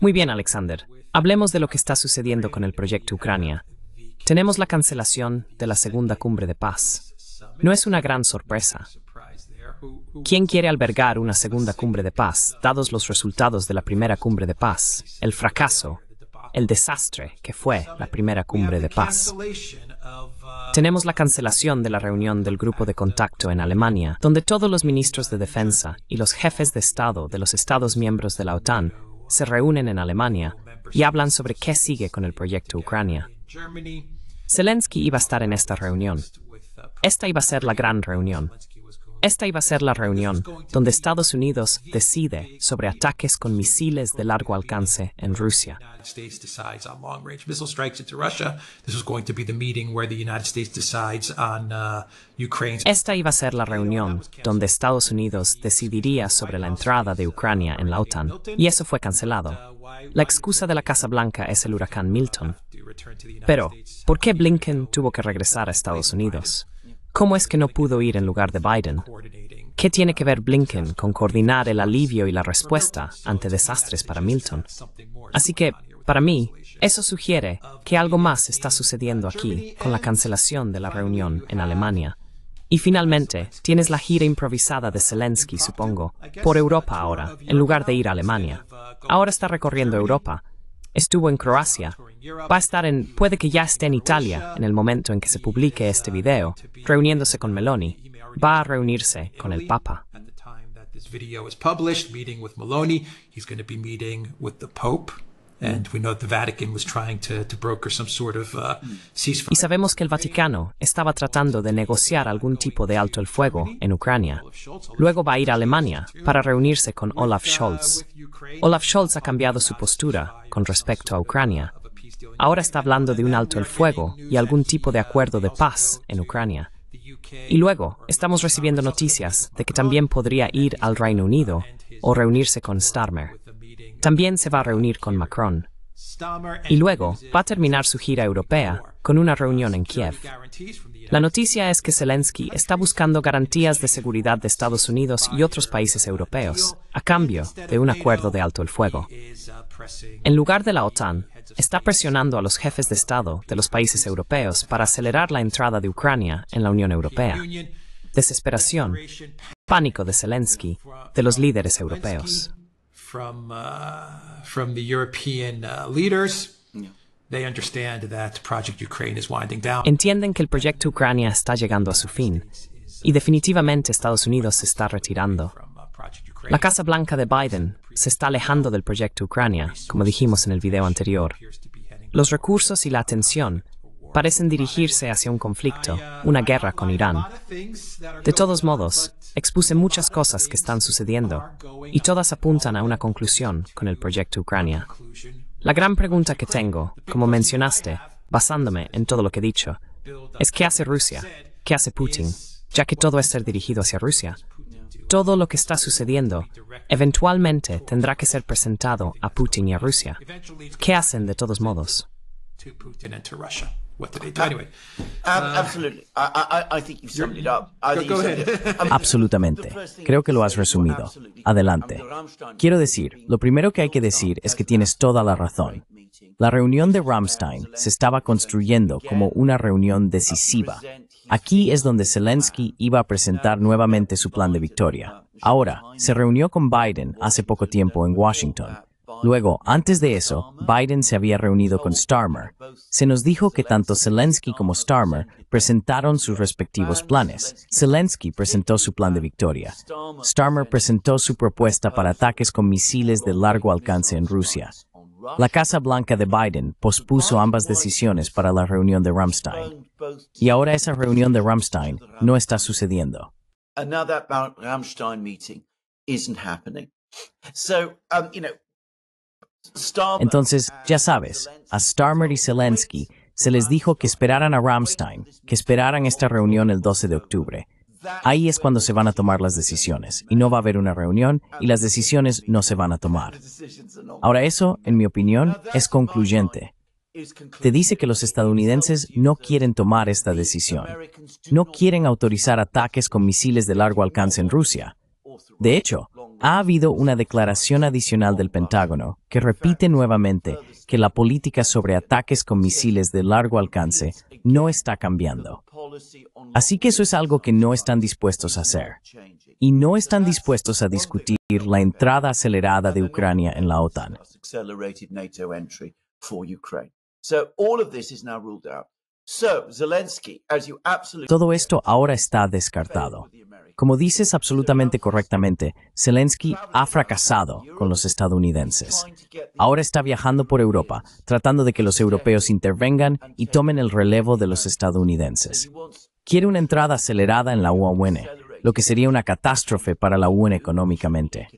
Muy bien, Alexander. Hablemos de lo que está sucediendo con el proyecto Ucrania. Tenemos la cancelación de la segunda cumbre de paz. No es una gran sorpresa. ¿Quién quiere albergar una segunda cumbre de paz, dados los resultados de la primera cumbre de paz, el fracaso, el desastre que fue la primera cumbre de paz? Tenemos la cancelación de la reunión del grupo de contacto en Alemania, donde todos los ministros de defensa y los jefes de Estado de los Estados miembros de la OTAN se reúnen en Alemania y hablan sobre qué sigue con el proyecto Ucrania. Zelensky iba a estar en esta reunión. Esta iba a ser la gran reunión, esta iba a ser la reunión donde Estados Unidos decide sobre ataques con misiles de largo alcance en Rusia. Esta iba a ser la reunión donde Estados Unidos decidiría sobre la entrada de Ucrania en la OTAN, y eso fue cancelado. La excusa de la Casa Blanca es el huracán Milton. Pero, ¿por qué uh, Blinken tuvo que regresar a Estados Unidos? ¿Cómo es que no pudo ir en lugar de Biden? ¿Qué tiene que ver Blinken con coordinar el alivio y la respuesta ante desastres para Milton? Así que, para mí, eso sugiere que algo más está sucediendo aquí con la cancelación de la reunión en Alemania. Y finalmente, tienes la gira improvisada de Zelensky, supongo, por Europa ahora, en lugar de ir a Alemania. Ahora está recorriendo Europa, estuvo en Croacia. Va a estar en, puede que ya esté en Italia en el momento en que se publique este video, reuniéndose con Meloni. Va a reunirse con el Papa. Uh, y sabemos que el Vaticano estaba tratando de negociar algún tipo de alto el fuego en Ucrania. Luego va a ir a Alemania para reunirse con Olaf Scholz. Olaf Scholz ha cambiado su postura con respecto a Ucrania. Ahora está hablando de un alto el fuego y algún tipo de acuerdo de paz en Ucrania. Y luego estamos recibiendo noticias de que también podría ir al Reino Unido o reunirse con Starmer. También se va a reunir con Macron. Y luego va a terminar su gira europea con una reunión en Kiev. La noticia es que Zelensky está buscando garantías de seguridad de Estados Unidos y otros países europeos a cambio de un acuerdo de alto el fuego. En lugar de la OTAN, está presionando a los jefes de Estado de los países europeos para acelerar la entrada de Ucrania en la Unión Europea. Desesperación, pánico de Zelensky, de los líderes europeos. Entienden que el proyecto Ucrania está llegando a su fin y definitivamente Estados Unidos se está retirando. La Casa Blanca de Biden se está alejando del proyecto Ucrania, como dijimos en el video anterior. Los recursos y la atención parecen dirigirse hacia un conflicto, una guerra con Irán. De todos modos, expuse muchas cosas que están sucediendo y todas apuntan a una conclusión con el proyecto Ucrania. La gran pregunta que tengo, como mencionaste, basándome en todo lo que he dicho, es qué hace Rusia, qué hace Putin, ya que todo es ser dirigido hacia Rusia. Todo lo que está sucediendo eventualmente tendrá que ser presentado a Putin y a Rusia. ¿Qué hacen de todos modos? Absolutamente. Creo que lo has resumido. Adelante. Quiero decir, lo primero que hay que decir es que tienes toda la razón. La reunión de Ramstein se estaba construyendo como una reunión decisiva. Aquí es donde Zelensky iba a presentar nuevamente su plan de victoria. Ahora, se reunió con Biden hace poco tiempo en Washington Luego, antes de eso, Biden se había reunido con Starmer. Se nos dijo que tanto Zelensky como Starmer presentaron sus respectivos planes. Zelensky presentó su plan de victoria. Starmer presentó su propuesta para ataques con misiles de largo alcance en Rusia. La Casa Blanca de Biden pospuso ambas decisiones para la reunión de Ramstein. Y ahora esa reunión de Ramstein no está sucediendo. So, um, you entonces, ya sabes, a Starmer y Zelensky se les dijo que esperaran a Ramstein, que esperaran esta reunión el 12 de octubre. Ahí es cuando se van a tomar las decisiones, y no va a haber una reunión, y las decisiones no se van a tomar. Ahora eso, en mi opinión, es concluyente. Te dice que los estadounidenses no quieren tomar esta decisión. No quieren autorizar ataques con misiles de largo alcance en Rusia. De hecho, ha habido una declaración adicional del Pentágono que repite nuevamente que la política sobre ataques con misiles de largo alcance no está cambiando. Así que eso es algo que no están dispuestos a hacer. Y no están dispuestos a discutir la entrada acelerada de Ucrania en la OTAN. So all of this is now ruled todo esto ahora está descartado. Como dices absolutamente correctamente, Zelensky ha fracasado con los estadounidenses. Ahora está viajando por Europa, tratando de que los europeos intervengan y tomen el relevo de los estadounidenses. Quiere una entrada acelerada en la UAN, e lo que sería una catástrofe para la UE económicamente.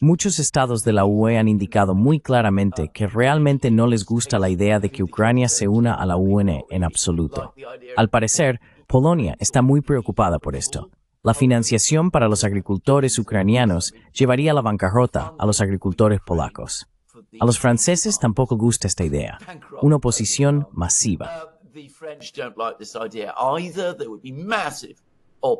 Muchos estados de la UE han indicado muy claramente que realmente no les gusta la idea de que Ucrania se una a la UN en absoluto. Al parecer, Polonia está muy preocupada por esto. La financiación para los agricultores ucranianos llevaría a la bancarrota a los agricultores polacos. A los franceses tampoco gusta esta idea, una oposición masiva. Uh,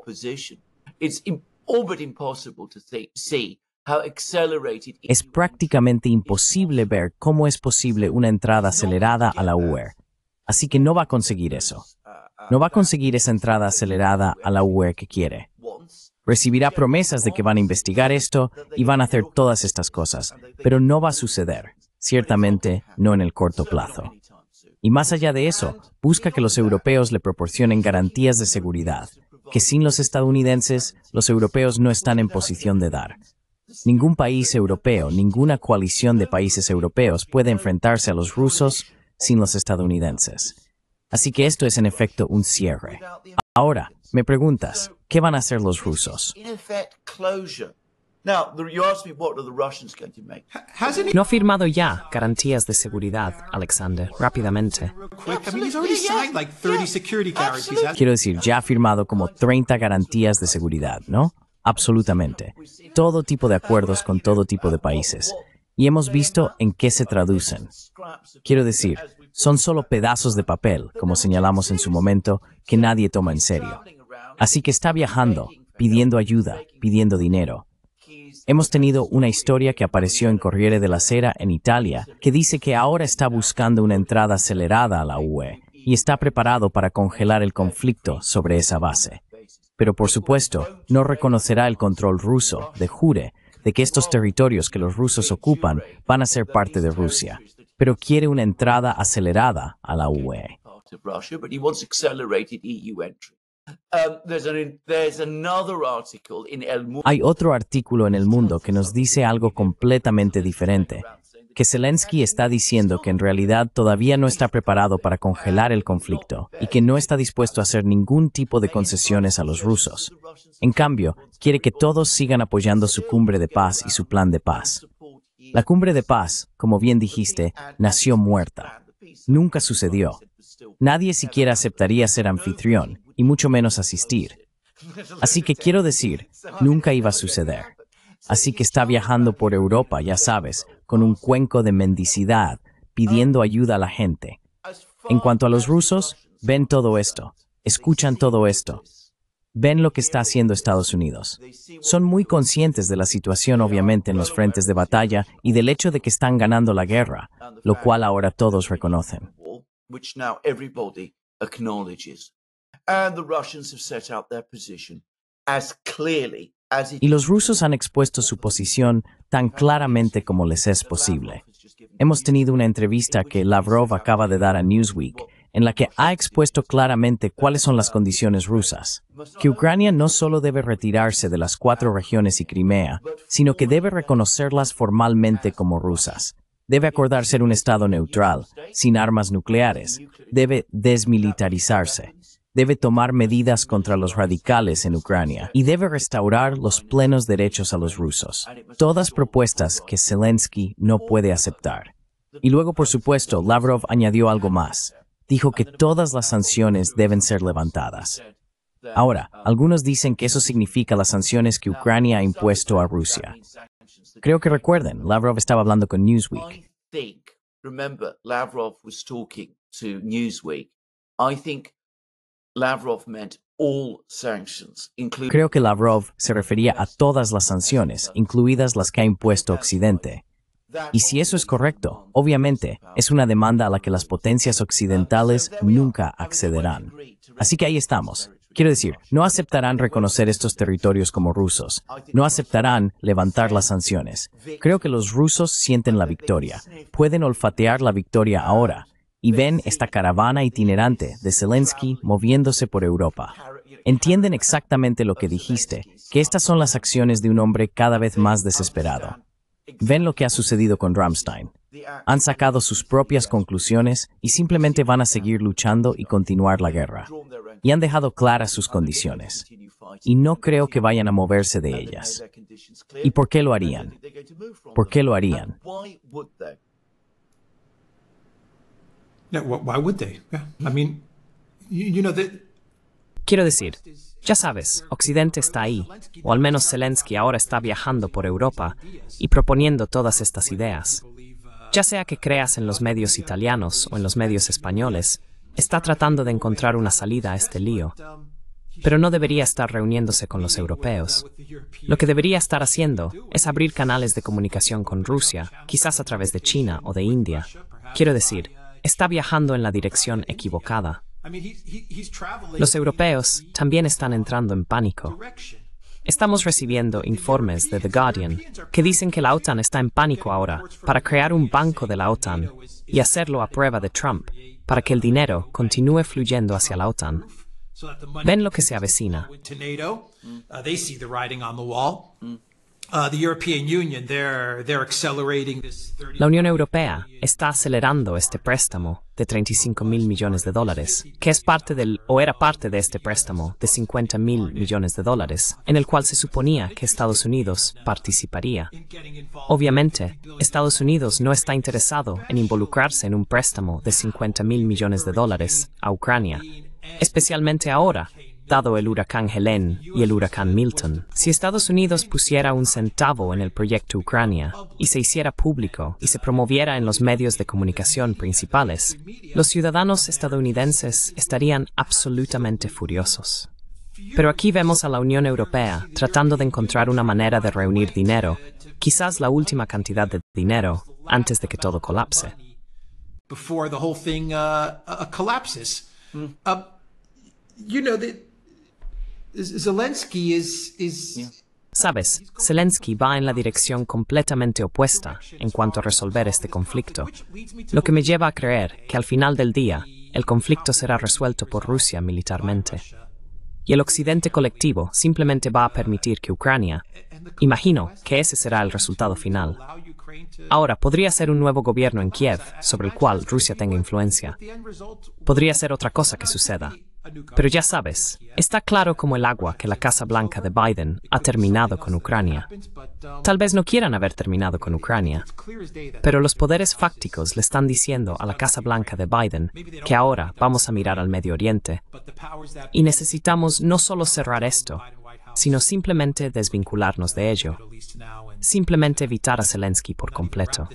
es prácticamente imposible ver cómo es posible una entrada acelerada a la UER. Así que no va a conseguir eso. No va a conseguir esa entrada acelerada a la UER que quiere. Recibirá promesas de que van a investigar esto y van a hacer todas estas cosas, pero no va a suceder, ciertamente no en el corto plazo. Y más allá de eso, busca que los europeos le proporcionen garantías de seguridad, que sin los estadounidenses, los europeos no están en posición de dar. Ningún país europeo, ninguna coalición de países europeos puede enfrentarse a los rusos sin los estadounidenses. Así que esto es en efecto un cierre. Ahora, me preguntas, ¿qué van a hacer los rusos? No ha firmado ya garantías de seguridad, Alexander, rápidamente. Quiero decir, ya ha firmado como 30 garantías de seguridad, ¿no? Absolutamente. Todo tipo de acuerdos con todo tipo de países. Y hemos visto en qué se traducen. Quiero decir, son solo pedazos de papel, como señalamos en su momento, que nadie toma en serio. Así que está viajando, pidiendo ayuda, pidiendo dinero Hemos tenido una historia que apareció en Corriere della Sera en Italia, que dice que ahora está buscando una entrada acelerada a la UE y está preparado para congelar el conflicto sobre esa base. Pero por supuesto, no reconocerá el control ruso, de jure, de que estos territorios que los rusos ocupan van a ser parte de Rusia, pero quiere una entrada acelerada a la UE. Hay otro artículo en El Mundo que nos dice algo completamente diferente, que Zelensky está diciendo que en realidad todavía no está preparado para congelar el conflicto y que no está dispuesto a hacer ningún tipo de concesiones a los rusos. En cambio, quiere que todos sigan apoyando su cumbre de paz y su plan de paz. La cumbre de paz, como bien dijiste, nació muerta. Nunca sucedió. Nadie siquiera aceptaría ser anfitrión y mucho menos asistir. Así que quiero decir, nunca iba a suceder. Así que está viajando por Europa, ya sabes, con un cuenco de mendicidad, pidiendo ayuda a la gente. En cuanto a los rusos, ven todo esto, escuchan todo esto, ven lo que está haciendo Estados Unidos. Son muy conscientes de la situación, obviamente, en los frentes de batalla y del hecho de que están ganando la guerra, lo cual ahora todos reconocen. Y los rusos han expuesto su posición tan claramente como les es posible. Hemos tenido una entrevista que Lavrov acaba de dar a Newsweek en la que ha expuesto claramente cuáles son las condiciones rusas, que Ucrania no solo debe retirarse de las cuatro regiones y Crimea, sino que debe reconocerlas formalmente como rusas, debe acordar ser un Estado neutral, sin armas nucleares, debe desmilitarizarse, debe tomar medidas contra los radicales en Ucrania y debe restaurar los plenos derechos a los rusos. Todas propuestas que Zelensky no puede aceptar. Y luego, por supuesto, Lavrov añadió algo más. Dijo que todas las sanciones deben ser levantadas. Ahora, algunos dicen que eso significa las sanciones que Ucrania ha impuesto a Rusia. Creo que recuerden, Lavrov estaba hablando con Newsweek. Lavrov Creo que Lavrov se refería a todas las sanciones, incluidas las que ha impuesto Occidente. Y si eso es correcto, obviamente es una demanda a la que las potencias occidentales nunca accederán. Así que ahí estamos. Quiero decir, no aceptarán reconocer estos territorios como rusos, no aceptarán levantar las sanciones. Creo que los rusos sienten la victoria, pueden olfatear la victoria ahora, y ven esta caravana itinerante de Zelensky moviéndose por Europa. Entienden exactamente lo que dijiste, que estas son las acciones de un hombre cada vez más desesperado. Ven lo que ha sucedido con Rammstein. Han sacado sus propias conclusiones y simplemente van a seguir luchando y continuar la guerra. Y han dejado claras sus condiciones. Y no creo que vayan a moverse de ellas. ¿Y por qué lo harían? ¿Por qué lo harían? Quiero decir, ya sabes, Occidente está ahí, o al menos Zelensky ahora está viajando por Europa y proponiendo todas estas ideas. Ya sea que creas en los medios italianos o en los medios españoles, está tratando de encontrar una salida a este lío. Pero no debería estar reuniéndose con los europeos. Lo que debería estar haciendo es abrir canales de comunicación con Rusia, quizás a través de China o de India. Quiero decir, está viajando en la dirección equivocada. Los europeos también están entrando en pánico. Estamos recibiendo informes de The Guardian que dicen que la OTAN está en pánico ahora para crear un banco de la OTAN y hacerlo a prueba de Trump para que el dinero continúe fluyendo hacia la OTAN. Ven lo que se avecina. Uh, La Unión Europea está acelerando este préstamo de 35 mil millones de dólares, que es parte del o era parte de este préstamo de 50 mil millones de dólares, en el cual se suponía que Estados Unidos participaría. Obviamente, Estados Unidos no está interesado en involucrarse en un préstamo de 50 mil millones de dólares a Ucrania, especialmente ahora dado el huracán Helen y el huracán Milton. Si Estados Unidos pusiera un centavo en el proyecto Ucrania y se hiciera público y se promoviera en los medios de comunicación principales, los ciudadanos estadounidenses estarían absolutamente furiosos. Pero aquí vemos a la Unión Europea tratando de encontrar una manera de reunir dinero, quizás la última cantidad de dinero, antes de que todo colapse. Zelensky Sabes, Zelensky va en la dirección completamente opuesta en cuanto a resolver este conflicto, lo que me lleva a creer que al final del día el conflicto será resuelto por Rusia militarmente. Y el Occidente colectivo simplemente va a permitir que Ucrania, imagino que ese será el resultado final. Ahora, podría ser un nuevo gobierno en Kiev sobre el cual Rusia tenga influencia. Podría ser otra cosa que suceda. Pero ya sabes, está claro como el agua que la Casa Blanca de Biden ha terminado con Ucrania. Tal vez no quieran haber terminado con Ucrania, pero los poderes fácticos le están diciendo a la Casa Blanca de Biden que ahora vamos a mirar al Medio Oriente y necesitamos no solo cerrar esto, sino simplemente desvincularnos de ello, simplemente evitar a Zelensky por completo.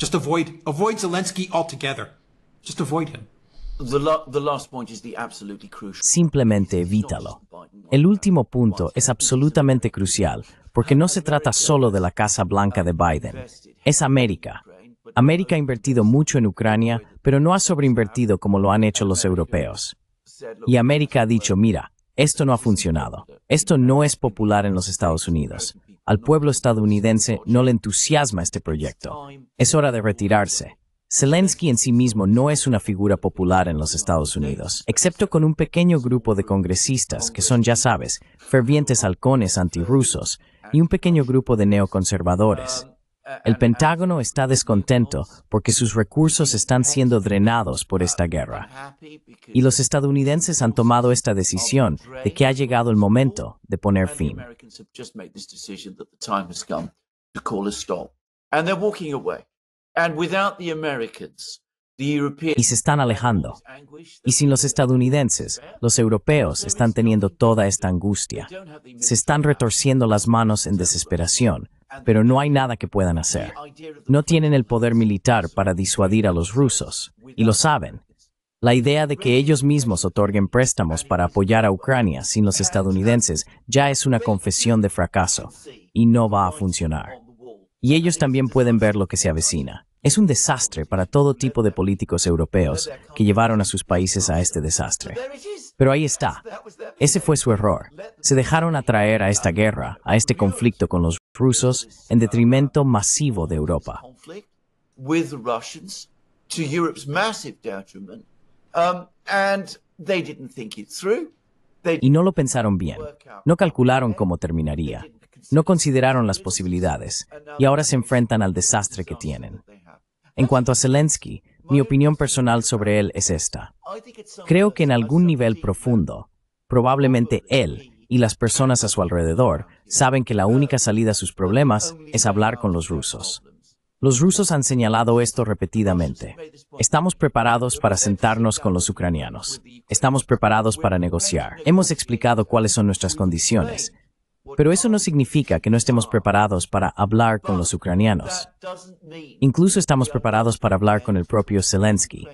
Just avoid, Zelensky altogether. Simplemente evítalo. El último punto es absolutamente crucial porque no se trata solo de la Casa Blanca de Biden. Es América. América ha invertido mucho en Ucrania, pero no ha sobreinvertido como lo han hecho los europeos. Y América ha dicho, mira, esto no ha funcionado. Esto no es popular en los Estados Unidos. Al pueblo estadounidense no le entusiasma este proyecto. Es hora de retirarse. Zelensky en sí mismo no es una figura popular en los Estados Unidos, excepto con un pequeño grupo de congresistas que son, ya sabes, fervientes halcones antirrusos y un pequeño grupo de neoconservadores. El Pentágono está descontento porque sus recursos están siendo drenados por esta guerra. Y los estadounidenses han tomado esta decisión de que ha llegado el momento de poner fin. Y se están alejando. Y sin los estadounidenses, los europeos están teniendo toda esta angustia. Se están retorciendo las manos en desesperación, pero no hay nada que puedan hacer. No tienen el poder militar para disuadir a los rusos, y lo saben. La idea de que ellos mismos otorguen préstamos para apoyar a Ucrania sin los estadounidenses ya es una confesión de fracaso, y no va a funcionar. Y ellos también pueden ver lo que se avecina. Es un desastre para todo tipo de políticos europeos que llevaron a sus países a este desastre. Pero ahí está. Ese fue su error. Se dejaron atraer a esta guerra, a este conflicto con los rusos, en detrimento masivo de Europa. Um, y no lo pensaron bien. No calcularon cómo terminaría. No consideraron las posibilidades. Y ahora se enfrentan al desastre que tienen. En cuanto a Zelensky, mi opinión personal sobre él es esta. Creo que en algún nivel profundo, probablemente él y las personas a su alrededor saben que la única salida a sus problemas es hablar con los rusos. Los rusos han señalado esto repetidamente. Estamos preparados para sentarnos con los ucranianos. Estamos preparados para negociar. Hemos explicado cuáles son nuestras condiciones, pero eso no significa que no estemos preparados para hablar con los ucranianos. Incluso estamos preparados para hablar con el propio Zelensky.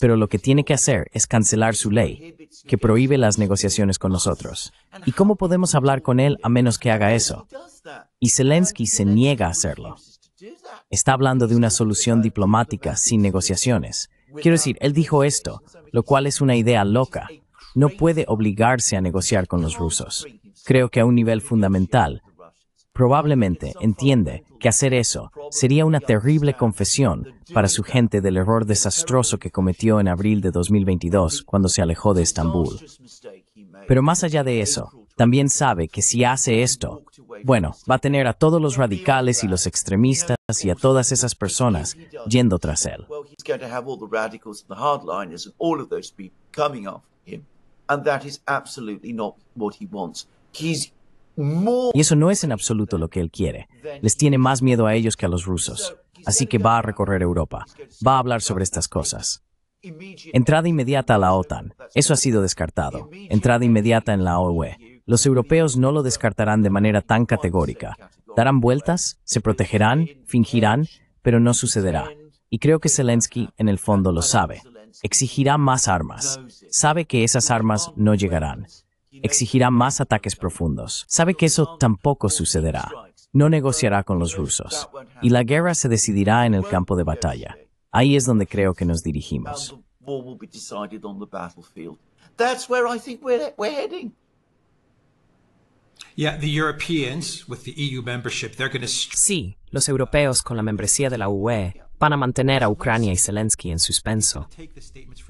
Pero lo que tiene que hacer es cancelar su ley, que prohíbe las negociaciones con nosotros. ¿Y cómo podemos hablar con él a menos que haga eso? Y Zelensky se niega a hacerlo. Está hablando de una solución diplomática sin negociaciones. Quiero decir, él dijo esto, lo cual es una idea loca. No puede obligarse a negociar con los rusos. Creo que a un nivel fundamental, probablemente entiende que hacer eso sería una terrible confesión para su gente del error desastroso que cometió en abril de 2022 cuando se alejó de Estambul. Pero más allá de eso, también sabe que si hace esto, bueno, va a tener a todos los radicales y los extremistas y a todas esas personas yendo tras él. Y eso no es en absoluto lo que él quiere. Les tiene más miedo a ellos que a los rusos. Así que va a recorrer Europa. Va a hablar sobre estas cosas. Entrada inmediata a la OTAN. Eso ha sido descartado. Entrada inmediata en la OE. Los europeos no lo descartarán de manera tan categórica. Darán vueltas, se protegerán, fingirán, pero no sucederá. Y creo que Zelensky en el fondo lo sabe. Exigirá más armas. Sabe que esas armas no llegarán. Exigirá más ataques profundos. Sabe que eso tampoco sucederá. No negociará con los rusos. Y la guerra se decidirá en el campo de batalla. Ahí es donde creo que nos dirigimos. E sí, los europeos con la membresía de la UE van a mantener a Ucrania y Zelensky en suspenso.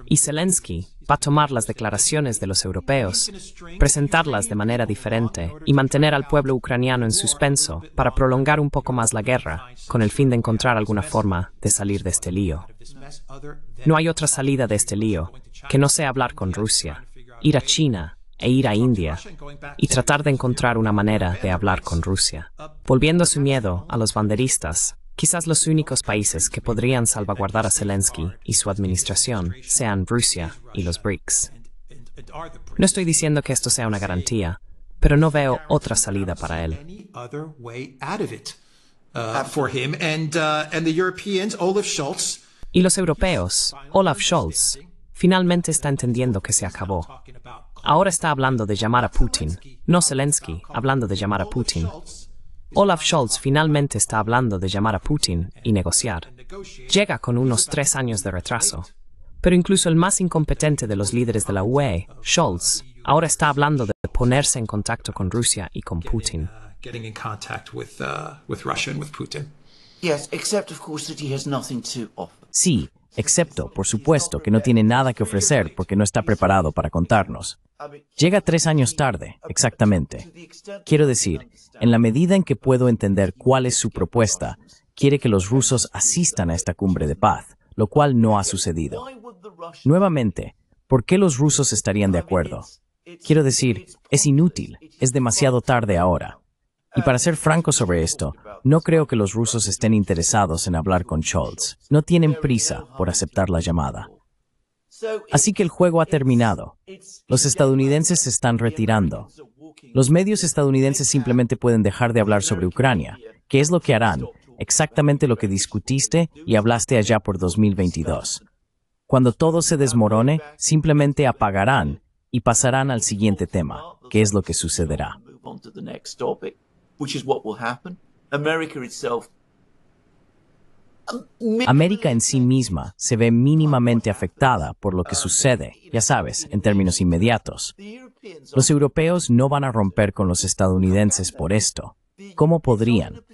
Y Zelensky va a tomar las declaraciones de los europeos, presentarlas de manera diferente y mantener al pueblo ucraniano en suspenso para prolongar un poco más la guerra, con el fin de encontrar alguna forma de salir de este lío. No hay otra salida de este lío que no sea hablar con Rusia, ir a China e ir a India y tratar de encontrar una manera de hablar con Rusia, volviendo a su miedo a los banderistas. Quizás los únicos países que podrían salvaguardar a Zelensky y su administración sean Rusia y los BRICS. No estoy diciendo que esto sea una garantía, pero no veo otra salida para él. Uh, uh, y los europeos, Olaf Scholz, finalmente está entendiendo que se acabó. Ahora está hablando de llamar a Putin, no Zelensky, hablando de llamar a Putin. Olaf Scholz finalmente está hablando de llamar a Putin y negociar. Llega con unos tres años de retraso. Pero incluso el más incompetente de los líderes de la UE, Scholz, ahora está hablando de ponerse en contacto con Rusia y con Putin. Sí, excepto, por supuesto, que no tiene nada que ofrecer porque no está preparado para contarnos. Llega tres años tarde, exactamente. Quiero decir, en la medida en que puedo entender cuál es su propuesta, quiere que los rusos asistan a esta cumbre de paz, lo cual no ha sucedido. Nuevamente, ¿por qué los rusos estarían de acuerdo? Quiero decir, es inútil, es demasiado tarde ahora. Y para ser franco sobre esto, no creo que los rusos estén interesados en hablar con Scholz. No tienen prisa por aceptar la llamada. Así que el juego ha terminado. Los estadounidenses se están retirando. Los medios estadounidenses simplemente pueden dejar de hablar sobre Ucrania, que es lo que harán, exactamente lo que discutiste y hablaste allá por 2022. Cuando todo se desmorone, simplemente apagarán y pasarán al siguiente tema, que es lo que sucederá. Um, América en sí misma se ve mínimamente afectada por lo que sucede, ya sabes, en términos inmediatos. Los europeos no van a romper con los estadounidenses por esto. ¿Cómo podrían?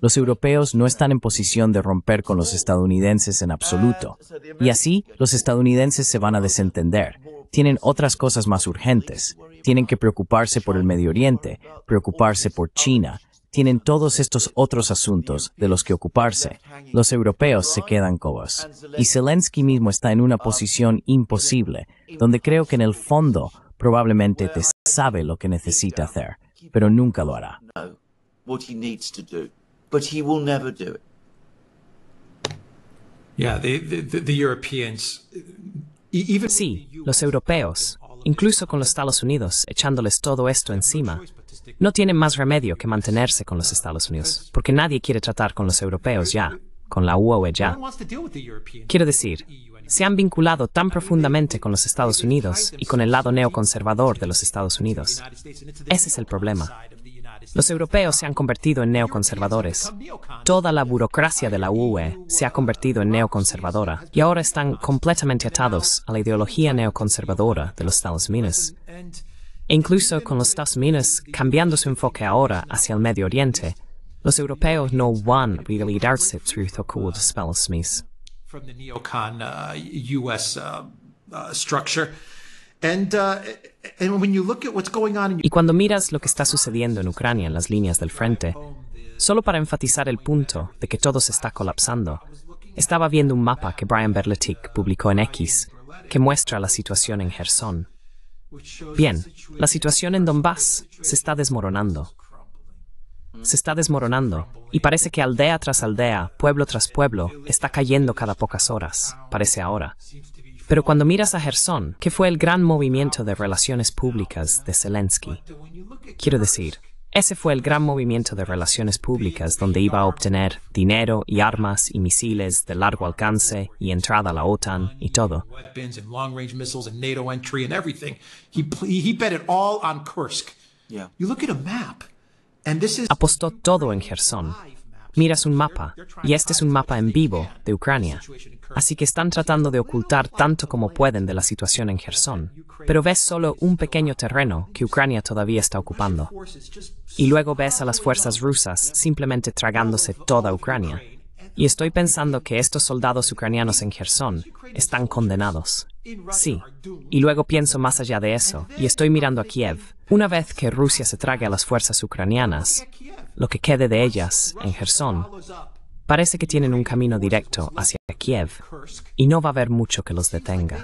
Los europeos no están en posición de romper con los estadounidenses en absoluto, y así los estadounidenses se van a desentender, tienen otras cosas más urgentes. Tienen que preocuparse por el Medio Oriente, preocuparse por China. Tienen todos estos otros asuntos de los que ocuparse. Los europeos se quedan cobos. Y Zelensky mismo está en una posición imposible, donde creo que en el fondo probablemente te sabe lo que necesita hacer, pero nunca lo hará. Sí, los europeos, incluso con los Estados Unidos, echándoles todo esto encima, no tienen más remedio que mantenerse con los Estados Unidos, porque nadie quiere tratar con los europeos ya, con la UOE ya. Quiero decir, e se han vinculado tan profundamente con los Estados Unidos y con el lado neoconservador de los Estados Unidos. Ese es el problema. Los europeos se han convertido en neoconservadores. Toda la burocracia de la UE se ha convertido en neoconservadora y ahora están completamente atados a la ideología neoconservadora de los Estados Unidos. E incluso con los Estados Unidos cambiando su enfoque ahora hacia el Medio Oriente, los europeos no van a darse truth or cool spell the uh, y cuando miras lo que está sucediendo en Ucrania en las líneas del frente, solo para enfatizar el punto de que todo se está colapsando, estaba viendo un mapa que Brian Berletic publicó en X que muestra la situación en Gerson. Bien, la situación en Donbass se está desmoronando. Se está desmoronando y parece que aldea tras aldea, pueblo tras pueblo, está cayendo cada pocas horas, parece ahora. Pero cuando miras a Gerson, que fue el gran movimiento de relaciones públicas de Zelensky, quiero decir, ese fue el gran movimiento de relaciones públicas donde iba a obtener dinero y armas y misiles de largo alcance y entrada a la OTAN y todo. Apostó todo en Gerson. Miras un mapa, y este es un mapa en vivo de Ucrania así que están tratando de ocultar tanto como pueden de la situación en Gerson. Pero ves solo un pequeño terreno que Ucrania todavía está ocupando. Y luego ves a las fuerzas rusas simplemente tragándose toda Ucrania. Y estoy pensando que estos soldados ucranianos en Gerson están condenados. Sí. Y luego pienso más allá de eso, y estoy mirando a Kiev. Una vez que Rusia se trague a las fuerzas ucranianas, lo que quede de ellas en Gerson Parece que tienen un camino directo hacia Kiev y no va a haber mucho que los detenga.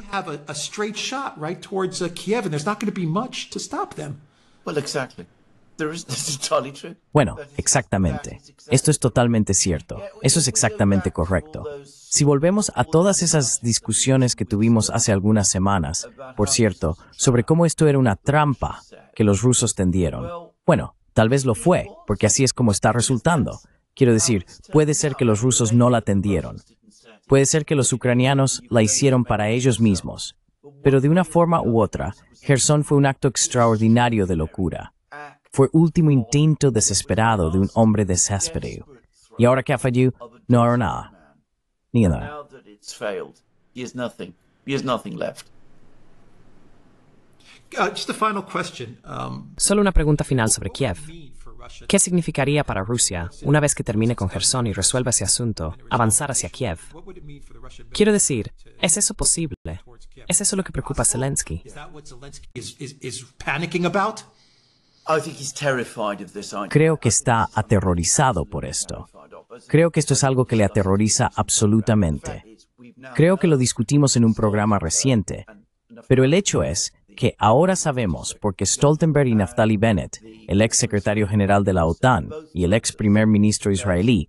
Bueno, exactamente. Esto es totalmente cierto. Eso es exactamente correcto. Si volvemos a todas esas discusiones que tuvimos hace algunas semanas, por cierto, sobre cómo esto era una trampa que los rusos tendieron. Bueno, tal vez lo fue, porque así es como está resultando. Quiero decir, puede ser que los rusos no la atendieron. Puede ser que los ucranianos la hicieron para ellos mismos. Pero de una forma u otra, Gerson fue un acto extraordinario de locura. Fue último intento desesperado de un hombre desesperado. Y ahora que ha fallado, no hará nada. Ni nada. Solo una pregunta final sobre Kiev. ¿Qué significaría para Rusia, una vez que termine con Gerson y resuelva ese asunto, avanzar hacia Kiev? Quiero decir, ¿es eso posible? ¿Es eso lo que preocupa a Zelensky? Creo que está aterrorizado por esto. Creo que esto es algo que le aterroriza absolutamente. Creo que lo discutimos en un programa reciente, pero el hecho es que ahora sabemos porque Stoltenberg y Naftali Bennett, el ex secretario general de la OTAN y el ex primer ministro israelí,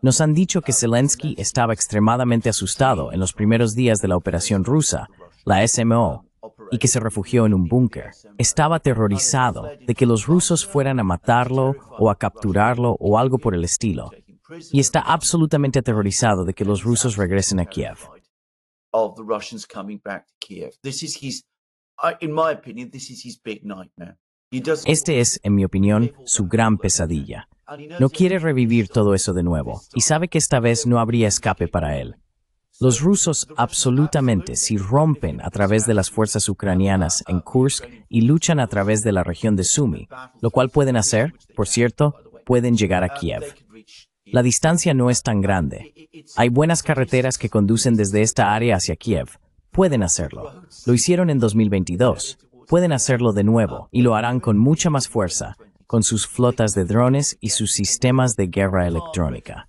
nos han dicho que Zelensky estaba extremadamente asustado en los primeros días de la operación rusa, la SMO, y que se refugió en un búnker. Estaba aterrorizado de que los rusos fueran a matarlo o a capturarlo o algo por el estilo. Y está absolutamente aterrorizado de que los rusos regresen a Kiev. Este es, en mi opinión, su gran pesadilla. No quiere revivir todo eso de nuevo y sabe que esta vez no habría escape para él. Los rusos absolutamente si rompen a través de las fuerzas ucranianas en Kursk y luchan a través de la región de Sumi, lo cual pueden hacer, por cierto, pueden llegar a Kiev. La distancia no es tan grande. Hay buenas carreteras que conducen desde esta área hacia Kiev, Pueden hacerlo. Lo hicieron en 2022. Pueden hacerlo de nuevo y lo harán con mucha más fuerza, con sus flotas de drones y sus sistemas de guerra electrónica.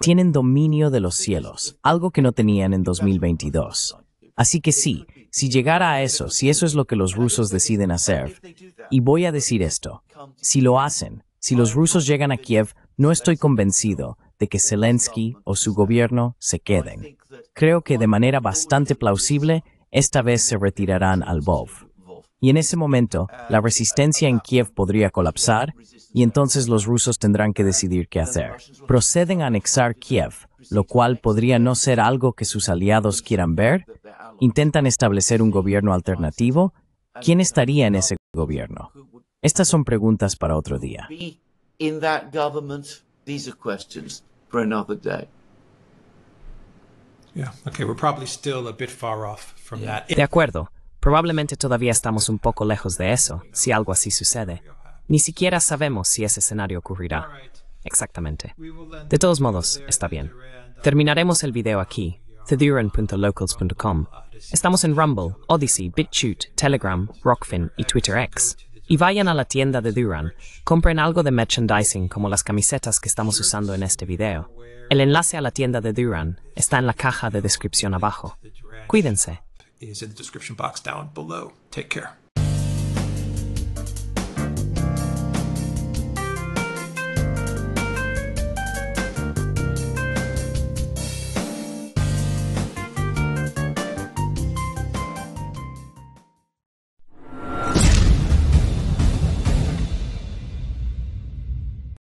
Tienen dominio de los cielos, algo que no tenían en 2022. Así que sí, si llegara a eso, si eso es lo que los rusos deciden hacer, y voy a decir esto, si lo hacen, si los rusos llegan a Kiev, no estoy convencido de que Zelensky o su gobierno se queden. Creo que de manera bastante plausible, esta vez se retirarán al Bov. Y en ese momento, la resistencia en Kiev podría colapsar y entonces los rusos tendrán que decidir qué hacer. Proceden a anexar Kiev, lo cual podría no ser algo que sus aliados quieran ver, intentan establecer un gobierno alternativo, ¿quién estaría en ese gobierno? Estas son preguntas para otro día. De acuerdo. Probablemente todavía estamos un poco lejos de eso, si algo así sucede. Ni siquiera sabemos si ese escenario ocurrirá. Exactamente. De todos modos, está bien. Terminaremos el video aquí, theduran.locals.com. Estamos en Rumble, Odyssey, BitChute, Telegram, Rockfin y Twitter X. Y vayan a la tienda de Duran, compren algo de merchandising como las camisetas que estamos usando en este video. El enlace a la tienda de Duran está en la caja de descripción abajo. Cuídense. care.